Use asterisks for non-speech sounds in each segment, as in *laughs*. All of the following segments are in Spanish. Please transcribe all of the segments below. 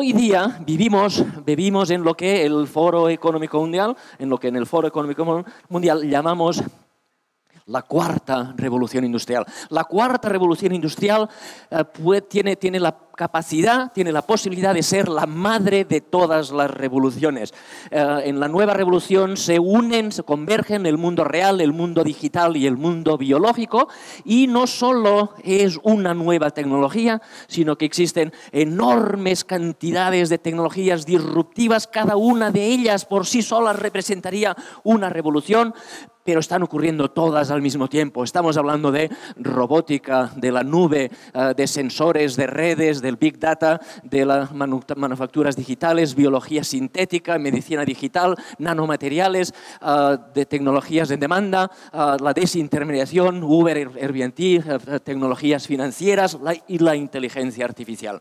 hoy día vivimos, en lo que el Foro Económico Mundial, en lo que en el Foro Económico Mundial llamamos la cuarta revolución industrial. La cuarta revolución industrial eh, tiene, tiene la capacidad, tiene la posibilidad de ser la madre de todas las revoluciones. Eh, en la nueva revolución se unen, se convergen el mundo real, el mundo digital y el mundo biológico y no solo es una nueva tecnología, sino que existen enormes cantidades de tecnologías disruptivas, cada una de ellas por sí sola representaría una revolución, pero están ocurriendo todas al mismo tiempo. Estamos hablando de robótica, de la nube, eh, de sensores, de redes, el Big Data, de las manufacturas digitales, biología sintética, medicina digital, nanomateriales, ah, de tecnologías en demanda, ah, la desintermediación, Uber, Airbnb, eh, tecnologías financieras y la inteligencia artificial.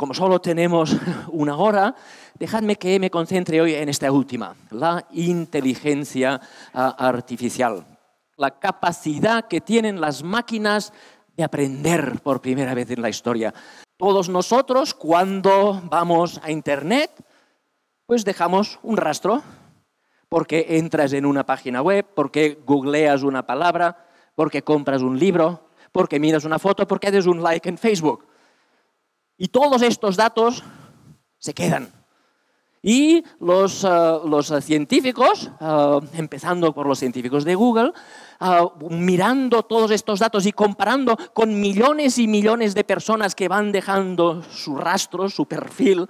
como solo tenemos *laughs* una hora, dejadme que me concentre hoy en esta última, la inteligencia ah, artificial la capacidad que tienen las máquinas de aprender por primera vez en la historia. Todos nosotros, cuando vamos a Internet, pues dejamos un rastro, porque entras en una página web, porque googleas una palabra, porque compras un libro, porque miras una foto, porque haces un like en Facebook. Y todos estos datos se quedan y los, eh, eh, científicos, eh, empezando por los científicos de Google, mirando todos estos datos y comparando con millones y millones de personas que van dejando su rastro, su perfil,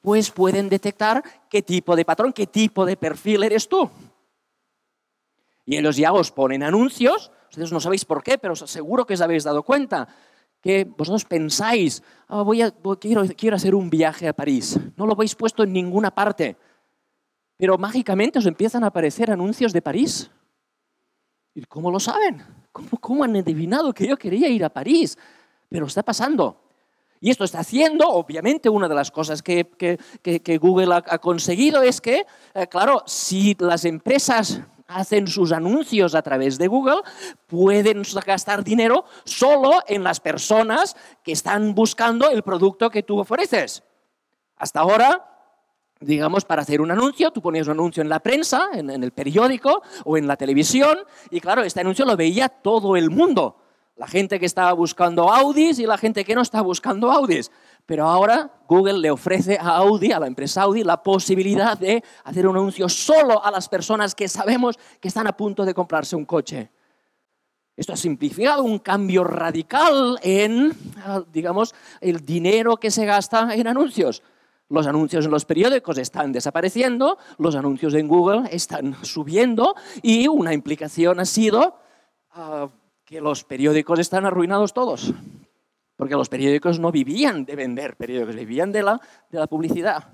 pues pueden detectar qué tipo de patrón, qué tipo de perfil eres tú. Y en los os ponen anuncios, ustedes no sabéis por qué, pero seguro que os habéis dado cuenta que vosotros pensáis, ah, voy quiero, quiero hacer un viaje a París. No lo habéis puesto en ninguna parte. Pero mágicamente os empiezan a aparecer anuncios de París. ¿Y cómo lo saben? ¿Cómo, han adivinado que yo quería ir a París? Pero está pasando. Y esto está haciendo, obviamente, una de las cosas que, que, Google ha, conseguido es que, eh, claro, si las empresas hacen sus anuncios a través de Google, pueden gastar dinero solo en las personas que están buscando el producto que tú ofreces. Hasta ahora, digamos, para hacer un anuncio, tú ponías un anuncio en la prensa, en, el periódico o en la televisión, y claro, este anuncio lo veía todo el mundo. La gente que estaba buscando Audis y la gente que no estaba buscando Audis. Pero ahora Google le ofrece a Audi, a la empresa Audi, la posibilidad de hacer un anuncio solo a las personas que sabemos que están a punto de comprarse un coche. Esto ha simplificado un cambio radical en, ah, digamos, el dinero que se gasta en anuncios. Los anuncios en los periódicos están desapareciendo, los anuncios en Google están subiendo y una implicación ha sido ah, que los periódicos están arruinados todos porque los periódicos no vivían de vender periódicos, vivían de la, de la publicidad.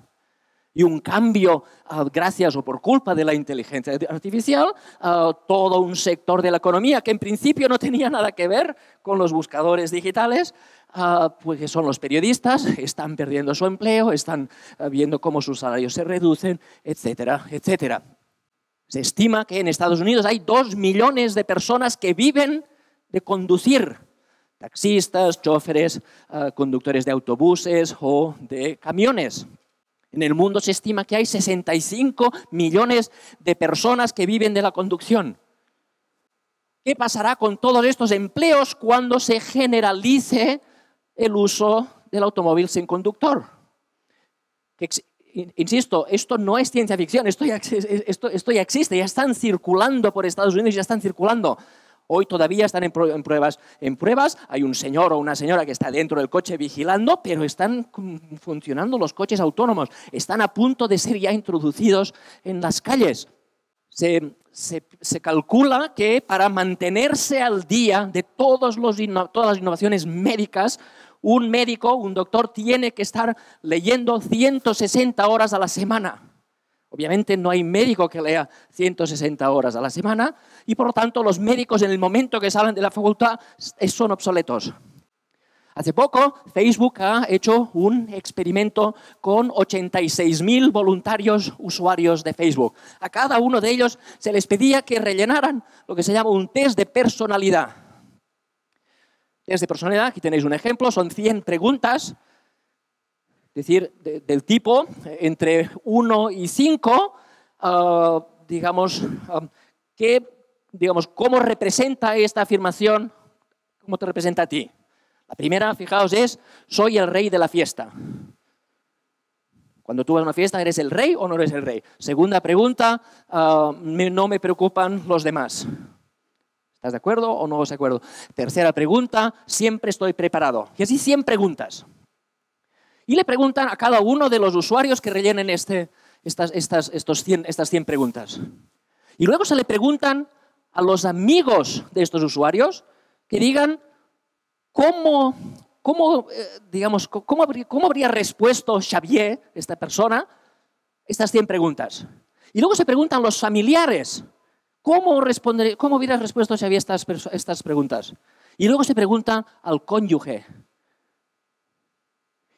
Y un cambio, ah, gracias o por culpa de la inteligencia artificial, ah, todo un sector de la economía que en principio no tenía nada que ver con los buscadores digitales, ah, pues que son los periodistas, están perdiendo su empleo, están viendo cómo sus salarios se reducen, etcétera, etcétera. Se estima que en Estados Unidos hay dos millones de personas que viven de conducir taxistas, choferes, eh, conductores de autobuses o de camiones. En el mundo se estima que hay 65 millones de personas que viven de la conducción. ¿Qué pasará con todos estos empleos cuando se generalice el uso del automóvil sin conductor? Insisto, esto no es ciencia ficción, esto ya, esto ya existe, ya están circulando por Estados Unidos, ya están circulando Hoy todavía están en, pruebas. En pruebas hay un señor o una señora que está dentro del coche vigilando, pero están funcionando los coches autónomos. Están a punto de ser ya introducidos en las calles. Se, calcula que para mantenerse al día de todas las innovaciones médicas, un médico, un doctor, tiene que estar leyendo 160 horas a la semana Obviamente no hay médico que lea 160 horas a la semana y por lo tanto los médicos en el momento que salen de la facultad son obsoletos. Hace poco Facebook ha hecho un experimento con 86.000 voluntarios usuarios de Facebook. A cada uno de ellos se les pedía que rellenaran lo que se llama un test de personalidad. Test de personalidad, aquí tenéis un ejemplo, son 100 preguntas decir, del tipo entre 1 y 5, ah, digamos, ah, digamos, ¿cómo representa esta afirmación? ¿Cómo te representa a ti? La primera, fijaos, es soy el rey de la fiesta. Cuando tú vas a una fiesta, ¿eres el rey o no eres el rey? Segunda pregunta, ah, no me preocupan los demás. ¿Estás de acuerdo o no os de acuerdo? Tercera pregunta, siempre estoy preparado. Y así 100 preguntas y le preguntan a cada uno de los usuarios que rellenen este, estas, estas, 100, preguntas. Y luego se le preguntan a los amigos de estos usuarios que digan cómo, eh, habría, cómo respuesto Xavier, esta persona, estas 100 preguntas. Y luego se preguntan los familiares, ¿cómo, cómo respuesto Xavier estas, estas preguntas? Y luego se preguntan al cónyuge,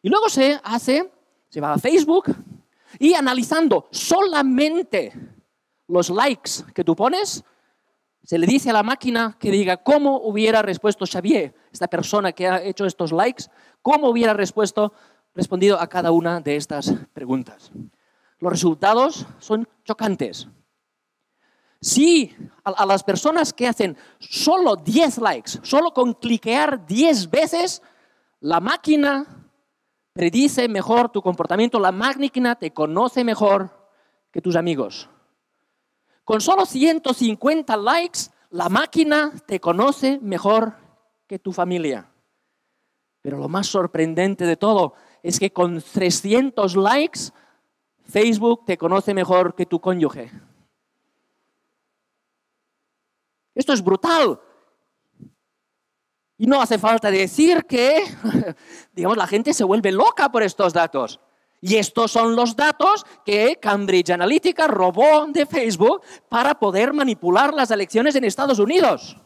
y luego se hace, se va a Facebook y analizando solamente los likes que tú pones, se le dice a la máquina que diga cómo hubiera respuesto Xavier, esta persona que ha hecho estos likes, cómo hubiera respondido a cada una de estas preguntas. Los resultados son chocantes. Si a, las personas que hacen solo 10 likes, solo con cliquear 10 veces, la máquina predice mejor tu comportamiento, la máquina te conoce mejor que tus amigos. Con solo 150 likes, la máquina te conoce mejor que tu familia. Pero lo más sorprendente de todo es que con 300 likes, Facebook te conoce mejor que tu cónyuge. Esto es brutal, y no hace falta decir que, *laughs* digamos, la gente se vuelve loca por estos datos. Y estos son los datos que Cambridge Analytica robó de Facebook para poder manipular las elecciones en Estados Unidos.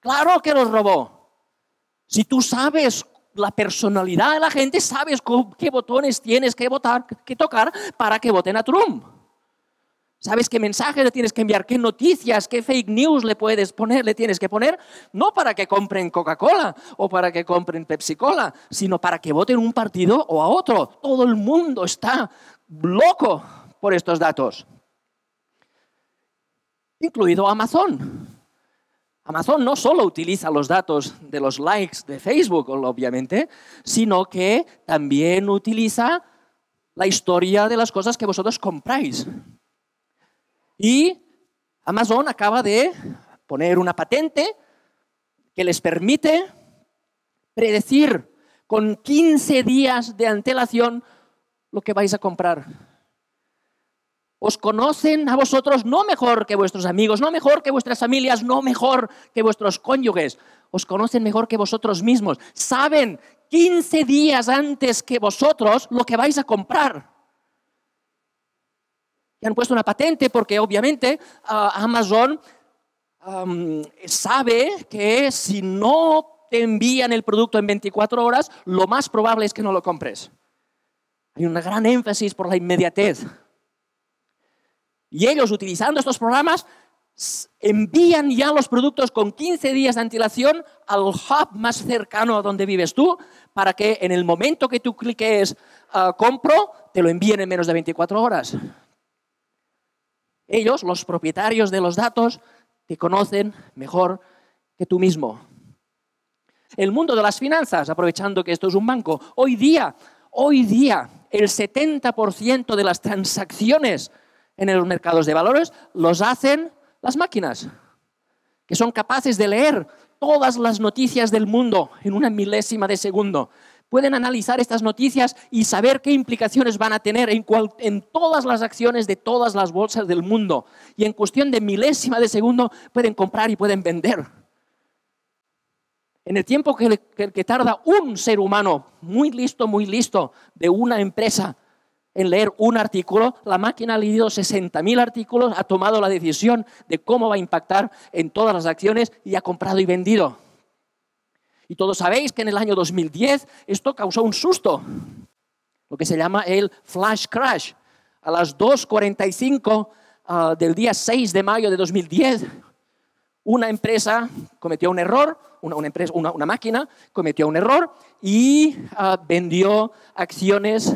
Claro que los robó. Si tú sabes la personalidad de la gente, sabes qué botones tienes que votar, que tocar para que voten a Trump. ¿Sabes qué mensaje le tienes que enviar? ¿Qué noticias? ¿Qué fake news le puedes poner? Le tienes que poner no para que compren Coca-Cola o para que compren Pepsi-Cola, sino para que voten un partido o a otro. Todo el mundo está loco por estos datos. Incluido Amazon. Amazon no solo utiliza los datos de los likes de Facebook, obviamente, sino que también utiliza la historia de las cosas que vosotros compráis. Y Amazon acaba de poner una patente que les permite predecir con 15 días de antelación lo que vais a comprar. Os conocen a vosotros no mejor que vuestros amigos, no mejor que vuestras familias, no mejor que vuestros cónyuges. Os conocen mejor que vosotros mismos. Saben 15 días antes que vosotros lo que vais a comprar han puesto una patente porque obviamente ah, Amazon sabe que si no te envían el producto en 24 horas, lo más probable es que no lo compres. Hay una gran énfasis por la inmediatez. Y ellos, utilizando estos programas, envían ya los productos con 15 días de antelación al hub más cercano a donde vives tú, para que en el momento que tú cliques ah, compro, te lo envíen en menos de 24 horas. Ellos, los propietarios de los datos, te conocen mejor que tú mismo. El mundo de las finanzas, aprovechando que esto es un banco, hoy día, hoy día, el 70% de las transacciones en los mercados de valores los hacen las máquinas, que son capaces de leer todas las noticias del mundo en una milésima de segundo pueden analizar estas noticias y saber qué implicaciones van a tener en, todas las acciones de todas las bolsas del mundo. Y en cuestión de milésima de segundo pueden comprar y pueden vender. En el tiempo que, que tarda un ser humano, muy listo, muy listo, de una empresa en leer un artículo, la máquina ha leído 60.000 artículos, ha tomado la decisión de cómo va a impactar en todas las acciones y ha comprado y vendido. Y todos sabéis que en el año 2010 esto causó un susto, lo que se llama el flash crash. A las 2.45 ah, del día 6 de mayo de 2010, una empresa cometió un error, una, máquina cometió un error y ah, vendió acciones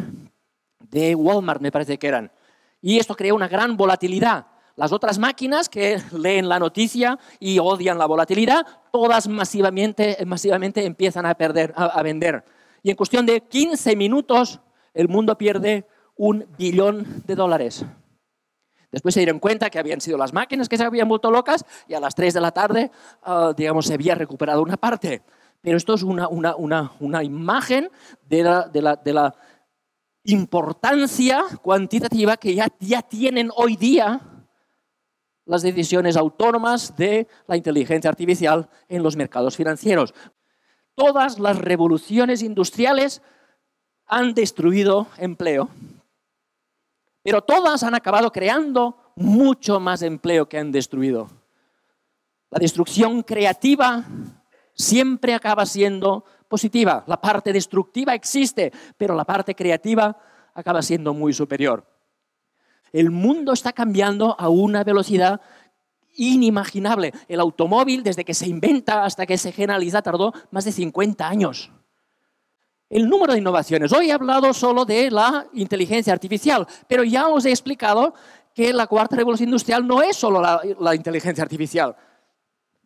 de Walmart, me parece que eran. Y esto creó una gran volatilidad. Las otras máquinas que leen la noticia y odian la volatilidad todas masivamente, empiezan a, perder, a, vender. Y en cuestión de 15 minutos, el mundo pierde un billón de dólares. Después se dieron cuenta que habían sido las máquinas que se habían vuelto locas y a las 3 de la tarde, ah, digamos, se había recuperado una parte. Pero esto es una, imagen de la, de la, importancia cuantitativa que ya, ya tienen hoy día las decisiones autónomas de la inteligencia artificial en los mercados financieros. Todas las revoluciones industriales han destruido empleo, pero todas han acabado creando mucho más empleo que han destruido. La destrucción creativa siempre acaba siendo positiva. La parte destructiva existe, pero la parte creativa acaba siendo muy superior. El mundo está cambiando a una velocidad inimaginable. El automóvil, desde que se inventa hasta que se generaliza, tardó más de 50 años. El número de innovaciones. Hoy he hablado solo de la inteligencia artificial, pero ya os he explicado que la cuarta revolución industrial no es solo la, la inteligencia artificial.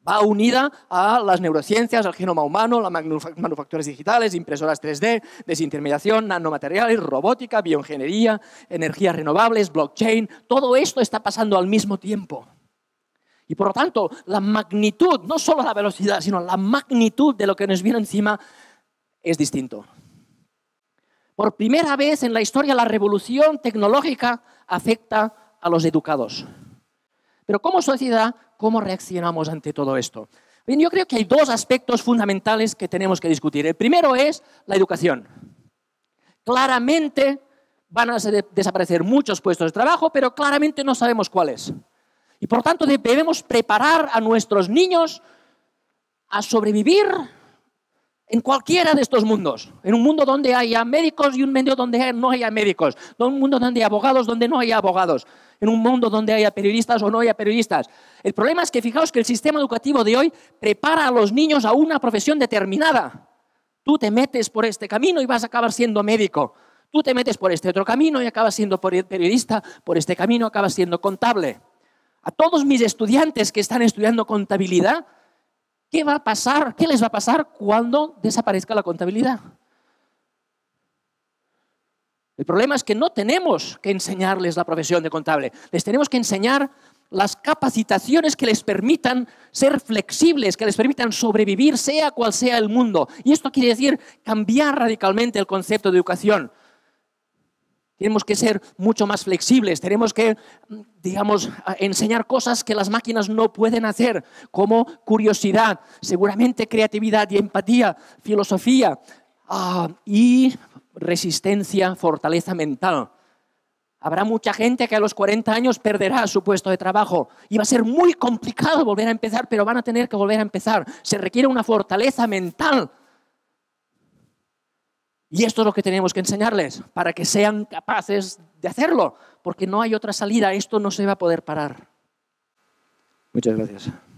Va unida a las neurociencias, al genoma humano, las manufacturas digitales, impresoras 3D, desintermediación, nanomateriales, robótica, bioingeniería, energías renovables, blockchain. Todo esto está pasando al mismo tiempo. Y por lo tanto, la magnitud, no solo la velocidad, sino la magnitud de lo que nos viene encima es distinto. Por primera vez en la historia la revolución tecnológica afecta a los educados. Pero como sociedad ¿Cómo reaccionamos ante todo esto? Bien, yo creo que hay dos aspectos fundamentales que tenemos que discutir. El primero es la educación. Claramente van a desaparecer muchos puestos de trabajo, pero claramente no sabemos cuáles. Y por tanto debemos preparar a nuestros niños a sobrevivir en cualquiera de estos mundos. En un mundo donde haya médicos y un mundo donde no haya médicos. En un mundo donde haya abogados, donde no haya abogados en un mundo donde haya periodistas o no haya periodistas. El problema es que fijaos que el sistema educativo de hoy prepara a los niños a una profesión determinada. Tú te metes por este camino y vas a acabar siendo médico. Tú te metes por este otro camino y acabas siendo periodista. Por este camino acabas siendo contable. A todos mis estudiantes que están estudiando contabilidad, ¿qué va a ¿Qué les va a pasar cuando desaparezca la contabilidad? El problema es que no tenemos que enseñarles la profesión de contable, les tenemos que enseñar las capacitaciones que les permitan ser flexibles, que les permitan sobrevivir sea cual sea el mundo. Y esto quiere decir cambiar radicalmente el concepto de educación. Tenemos que ser mucho más flexibles, tenemos que, digamos, enseñar cosas que las máquinas no pueden hacer, como curiosidad, seguramente creatividad y empatía, filosofía, ah, y resistencia, fortaleza mental. Habrá mucha gente que a los 40 años perderá su puesto de trabajo y va a ser muy complicado volver a empezar, pero van a tener que volver a empezar. Se requiere una fortaleza mental. Y esto es lo que tenemos que enseñarles para que sean capaces de hacerlo, porque no hay otra salida. Esto no se va a poder parar. Muchas gracias.